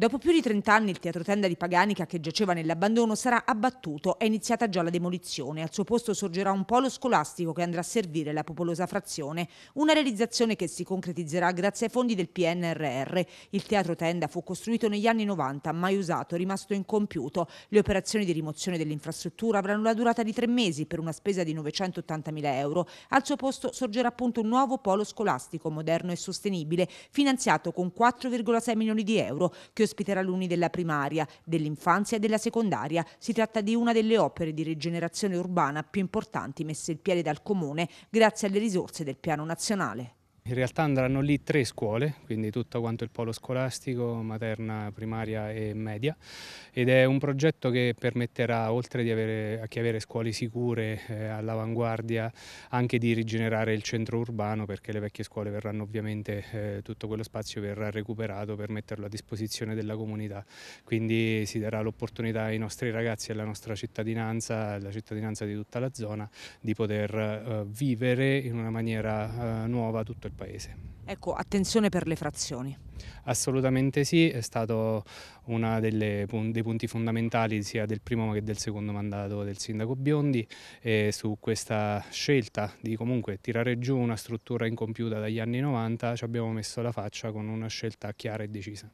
Dopo più di 30 anni il teatro tenda di Paganica che giaceva nell'abbandono sarà abbattuto, è iniziata già la demolizione. Al suo posto sorgerà un polo scolastico che andrà a servire la popolosa frazione, una realizzazione che si concretizzerà grazie ai fondi del PNRR. Il teatro tenda fu costruito negli anni 90, mai usato, rimasto incompiuto. Le operazioni di rimozione dell'infrastruttura avranno la durata di tre mesi per una spesa di 980.000 euro. Al suo posto sorgerà appunto un nuovo polo scolastico moderno e sostenibile, finanziato con 4,6 milioni di euro che ospiterà alunni della primaria, dell'infanzia e della secondaria. Si tratta di una delle opere di rigenerazione urbana più importanti messe in piedi dal Comune grazie alle risorse del Piano Nazionale. In realtà andranno lì tre scuole, quindi tutto quanto il polo scolastico, materna, primaria e media ed è un progetto che permetterà oltre di avere, che avere scuole sicure eh, all'avanguardia anche di rigenerare il centro urbano perché le vecchie scuole verranno ovviamente, eh, tutto quello spazio verrà recuperato per metterlo a disposizione della comunità, quindi si darà l'opportunità ai nostri ragazzi e alla nostra cittadinanza, alla cittadinanza di tutta la zona, di poter eh, vivere in una maniera eh, nuova tutto il il Paese. Ecco, attenzione per le frazioni. Assolutamente sì, è stato uno dei punti fondamentali sia del primo che del secondo mandato del sindaco Biondi e su questa scelta di comunque tirare giù una struttura incompiuta dagli anni 90 ci abbiamo messo la faccia con una scelta chiara e decisa.